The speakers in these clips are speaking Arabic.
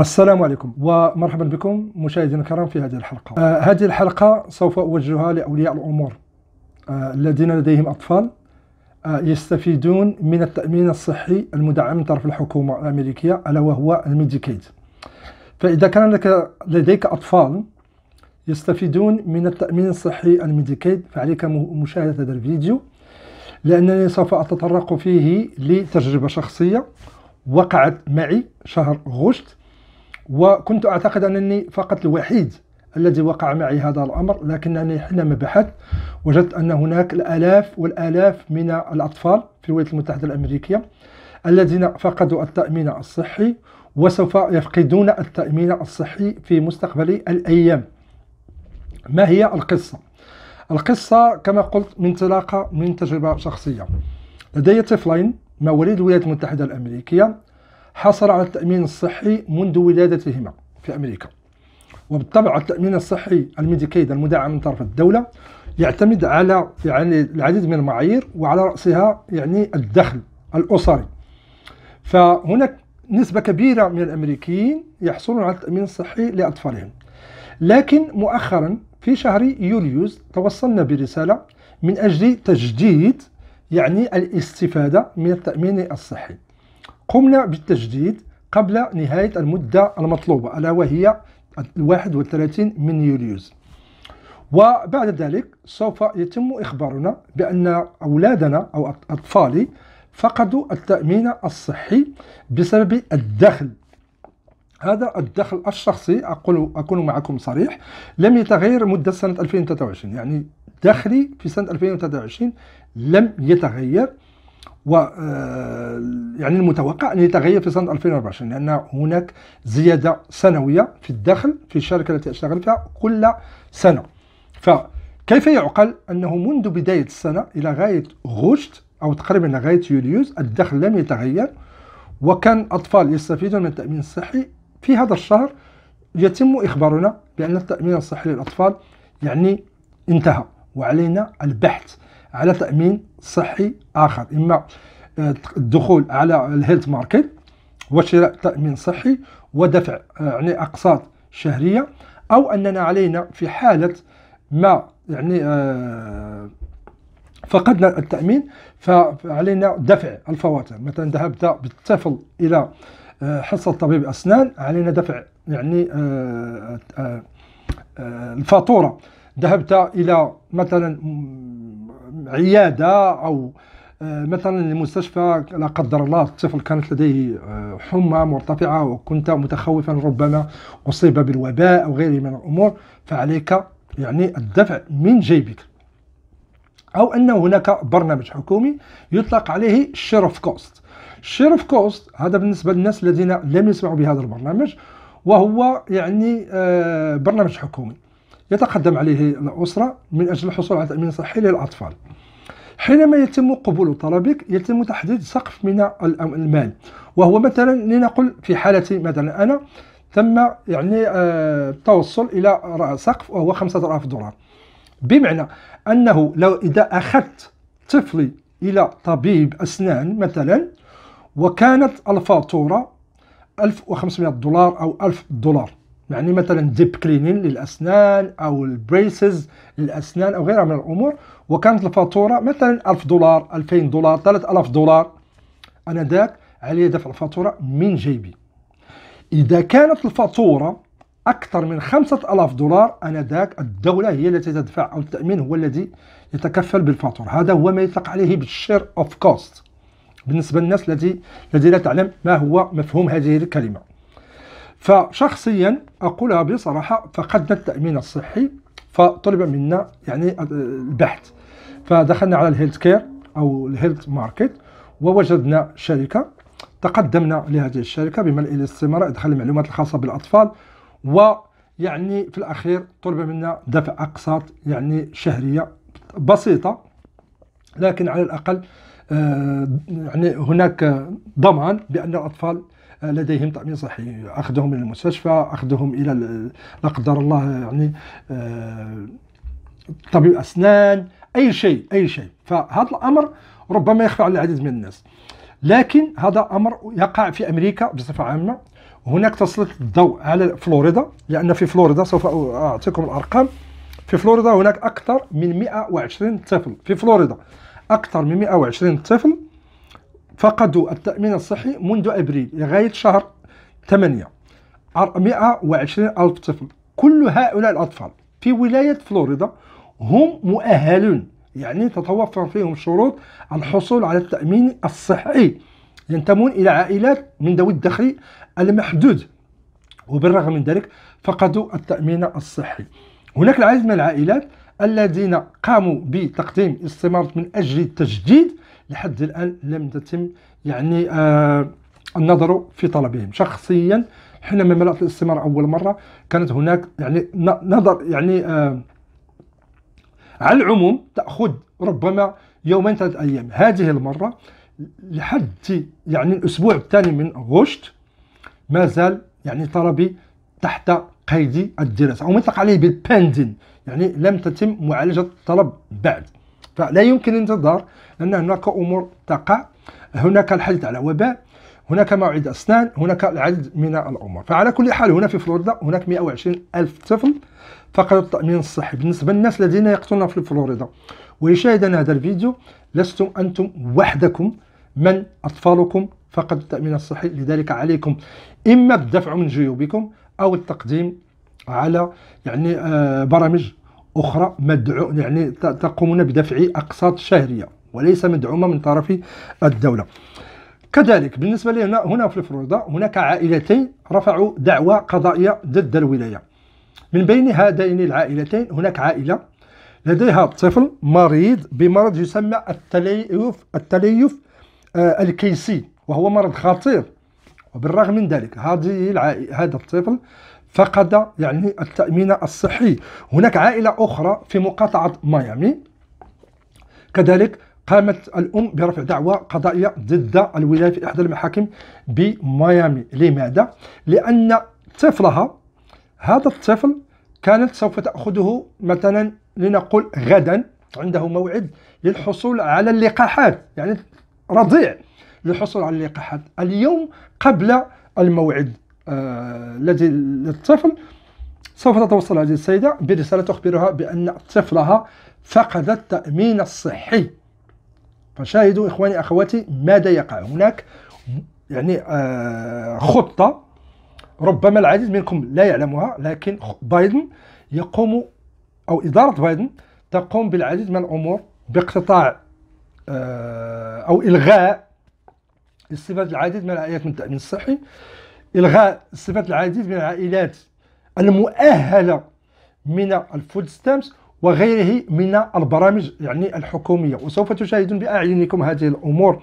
السلام عليكم ومرحبا بكم مشاهدينا الكرام في هذه الحلقة آه هذه الحلقة سوف أوجهها لأولياء الأمور آه الذين لديهم أطفال آه يستفيدون من التأمين الصحي المدعم من طرف الحكومة الأمريكية ألا وهو الميديكيد فإذا كان لك لديك أطفال يستفيدون من التأمين الصحي الميديكيد فعليك مشاهدة هذا الفيديو لأنني سوف أتطرق فيه لتجربة شخصية وقعت معي شهر غشت وكنت أعتقد أنني فقط الوحيد الذي وقع معي هذا الأمر لكنني حينما بحثت وجدت أن هناك الآلاف والآلاف من الأطفال في الولايات المتحدة الأمريكية الذين فقدوا التأمين الصحي وسوف يفقدون التأمين الصحي في مستقبل الأيام ما هي القصة؟ القصة كما قلت من انطلاقه من تجربة شخصية لدي طفلين مواليد الولايات المتحدة الأمريكية حصل على التأمين الصحي منذ ولادتهما في أمريكا وبالطبع التأمين الصحي الميديكيد المدعم من طرف الدولة يعتمد على يعني العديد من المعايير وعلى رأسها يعني الدخل الأسري فهناك نسبة كبيرة من الأمريكيين يحصلون على التأمين الصحي لأطفالهم لكن مؤخرا في شهر يوليوز توصلنا برسالة من أجل تجديد يعني الاستفادة من التأمين الصحي قمنا بالتجديد قبل نهاية المدة المطلوبة ألا وهي 31 من يوليوز وبعد ذلك سوف يتم إخبارنا بأن أولادنا أو أطفالي فقدوا التأمين الصحي بسبب الدخل هذا الدخل الشخصي أقول أكون معكم صريح لم يتغير مدة سنة 2023 يعني دخلي في سنة 2023 لم يتغير و آه، يعني المتوقع أن يتغير في سنة 2024 لأن هناك زيادة سنوية في الدخل في الشركة التي أشتغل فيها كل سنة فكيف يعقل أنه منذ بداية السنة إلى غاية غشت أو تقريبا غايه يوليوز الدخل لم يتغير وكان أطفال يستفيدون من التأمين الصحي في هذا الشهر يتم إخبارنا بأن التأمين الصحي للأطفال يعني انتهى وعلينا البحث على تامين صحي اخر اما آه، الدخول على الهيلث ماركت وشراء تامين صحي ودفع آه، يعني اقساط شهريه او اننا علينا في حاله ما يعني آه، فقدنا التامين فعلينا دفع الفواتير مثلا ذهبت بالطفل الى حصه طبيب اسنان علينا دفع يعني الفاتوره ذهبت الى مثلا عياده او آه، مثلا المستشفى لا قدر الله الطفل كانت لديه آه، حمى مرتفعه وكنت متخوفا ربما اصيب بالوباء او غيره من الامور فعليك يعني الدفع من جيبك او ان هناك برنامج حكومي يطلق عليه شيرف كوست شيرف كوست هذا بالنسبه للناس الذين لم يسمعوا بهذا البرنامج وهو يعني آه، برنامج حكومي يتقدم عليه الأسرة من أجل الحصول على تأمين صحي للأطفال حينما يتم قبول طلبك يتم تحديد سقف من المال وهو مثلا لنقل في حالتي مثلا أنا تم يعني آه، التوصل إلى سقف وهو 5000 دولار بمعنى أنه لو إذا أخذت طفلي إلى طبيب أسنان مثلا وكانت الفاتورة 1500 دولار أو 1000 دولار يعني مثلا ديب كلينين للاسنان او البريسز للاسنان او غيرها من الامور وكانت الفاتوره مثلا 1000 دولار 2000 دولار 3000 دولار انا ذاك علي دفع الفاتوره من جيبي اذا كانت الفاتوره اكثر من 5000 دولار انا ذاك الدوله هي التي تدفع او التامين هو الذي يتكفل بالفاتوره هذا هو ما يطلق عليه بالشير اوف كوست بالنسبه للناس التي الذي لا تعلم ما هو مفهوم هذه الكلمه فشخصيا أقولها بصراحة فقدنا التأمين الصحي فطلب منا يعني البحث فدخلنا على الهيلث كير أو الهيلث ماركت ووجدنا شركة تقدمنا لهذه الشركة بملء الاستمارة إدخال المعلومات الخاصة بالأطفال ويعني في الأخير طلب منا دفع أقساط يعني شهرية بسيطة لكن على الأقل آه، يعني هناك ضمان بأن الأطفال آه، لديهم تامين صحي اخذهم الى المستشفى اخذهم الى لا قدر الله يعني آه، طبيب اسنان اي شيء اي شيء فهذا الامر ربما يخفى على العديد من الناس لكن هذا امر يقع في امريكا بصفه عامه هناك تسلط الضوء على فلوريدا لان في فلوريدا سوف اعطيكم الارقام في فلوريدا هناك اكثر من 120 طفل في فلوريدا اكثر من 120 طفل فقدوا التأمين الصحي منذ أبريل لغاية شهر 8 120 ألف طفل كل هؤلاء الأطفال في ولاية فلوريدا هم مؤهلون يعني تتوفر فيهم شروط الحصول على التأمين الصحي ينتمون إلى عائلات من ذوي الدخل المحدود وبالرغم من ذلك فقدوا التأمين الصحي هناك العديد من العائلات الذين قاموا بتقديم استمارة من أجل التجديد لحد الآن لم تتم يعني آه النظر في طلبهم شخصيا حينما ملأت الاستمارة أول مرة كانت هناك يعني نظر يعني آه على العموم تأخذ ربما يومين ثلاثة أيام هذه المرة لحد يعني الأسبوع الثاني من غشت ما زال يعني طلبي تحت قيد الدراسة أو مطلق عليه بالباندين يعني لم تتم معالجة الطلب بعد فلا يمكن الانتظار لأن هناك أمور تقع هناك الحل على وباء هناك موعد أسنان هناك العدد من الأمور فعلى كل حال هنا في فلوريدا هناك 120 ألف طفل فقدوا التأمين الصحي بالنسبة للناس الذين يقطنون في فلوريدا ويشاهدون هذا الفيديو لستم أنتم وحدكم من أطفالكم فقدوا التأمين الصحي لذلك عليكم إما الدفع من جيوبكم أو التقديم على يعني آه، برامج أخرى مدعو يعني تقومون بدفع أقساط شهرية وليس مدعومة من طرف الدولة كذلك بالنسبة لنا هنا في الفروضة هناك عائلتين رفعوا دعوى قضائية ضد الولاية من بين هذين العائلتين هناك عائلة لديها طفل مريض بمرض يسمى التليف التليف آه، الكيسي وهو مرض خطير وبالرغم من ذلك هذه هذا الطفل فقد يعني التأمين الصحي هناك عائلة أخرى في مقاطعة ميامي كذلك قامت الأم برفع دعوى قضائية ضد الولاية في إحدى المحاكم بميامي لماذا؟ لأن طفلها هذا الطفل كانت سوف تأخذه مثلا لنقول غدا عنده موعد للحصول على اللقاحات يعني رضيع للحصول على اللقاحات اليوم قبل الموعد آه، الذي للطفل سوف تتوصل هذه السيدة برسالة تخبرها بأن طفلها فقد التأمين الصحي فشاهدوا إخواني أخواتي ماذا يقع هناك يعني آه، خطة ربما العديد منكم لا يعلمها لكن بايدن يقوم أو إدارة بايدن تقوم بالعديد من الأمور باقتطاع آه، أو إلغاء استفادة العديد من الآيات من التأمين الصحي إلغاء صفات العديد من العائلات المؤهلة من الفود ستامبس وغيره من البرامج يعني الحكومية وسوف تشاهدون بأعينكم هذه الأمور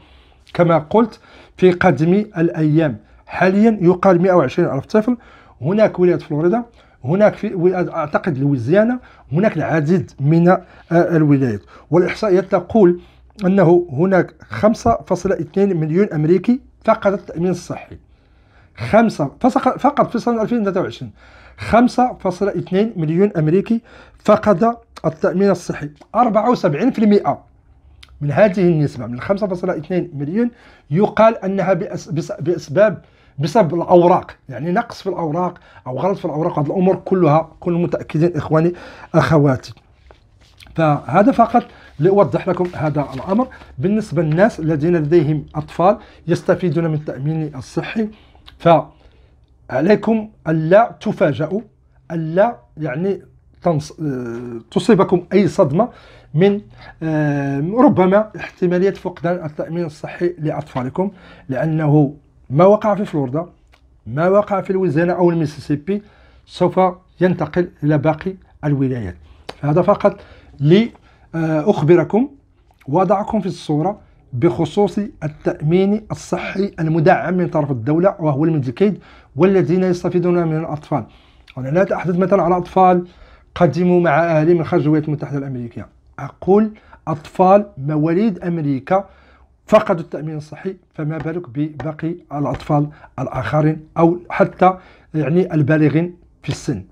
كما قلت في قادم الأيام حاليا يقال 120 ألف طفل هناك ولاية فلوريدا هناك في أعتقد لويزيانا هناك العديد من آه، الولايات والإحصائيات تقول أنه هناك 5.2 مليون أمريكي فقد التأمين الصحي خمسة فقط في سنة 2023 5.2 مليون أمريكي فقد التأمين الصحي 74% من هذه النسبة من 5.2 مليون يقال أنها بأسباب بسبب الاوراق يعني نقص في الاوراق او غلط في الاوراق هذه الامور كلها كل متاكدين اخواني اخواتي فهذا فقط لأوضح لكم هذا الأمر بالنسبة للناس الذين لديهم أطفال يستفيدون من التأمين الصحي فعليكم ألا تفاجئوا ألا يعني تنص... آه، تصيبكم أي صدمة من آه، ربما احتمالية فقدان التأمين الصحي لأطفالكم لأنه ما وقع في فلوريدا ما وقع في الويزانا أو الميسيسيبي سوف ينتقل إلى باقي الولايات فهذا فقط لأخبركم وأضعكم في الصورة بخصوص التأمين الصحي المدعم من طرف الدولة وهو الميديكيد والذين يستفيدون من الأطفال أنا لا أتحدث مثلا على أطفال قدموا مع أهالي من خارج الولايات المتحدة الأمريكية أقول أطفال مواليد أمريكا فقدوا التأمين الصحي فما بالك بباقي الأطفال الآخرين أو حتى يعني البالغين في السن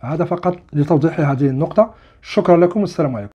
هذا فقط لتوضيح هذه النقطة شكرا لكم والسلام عليكم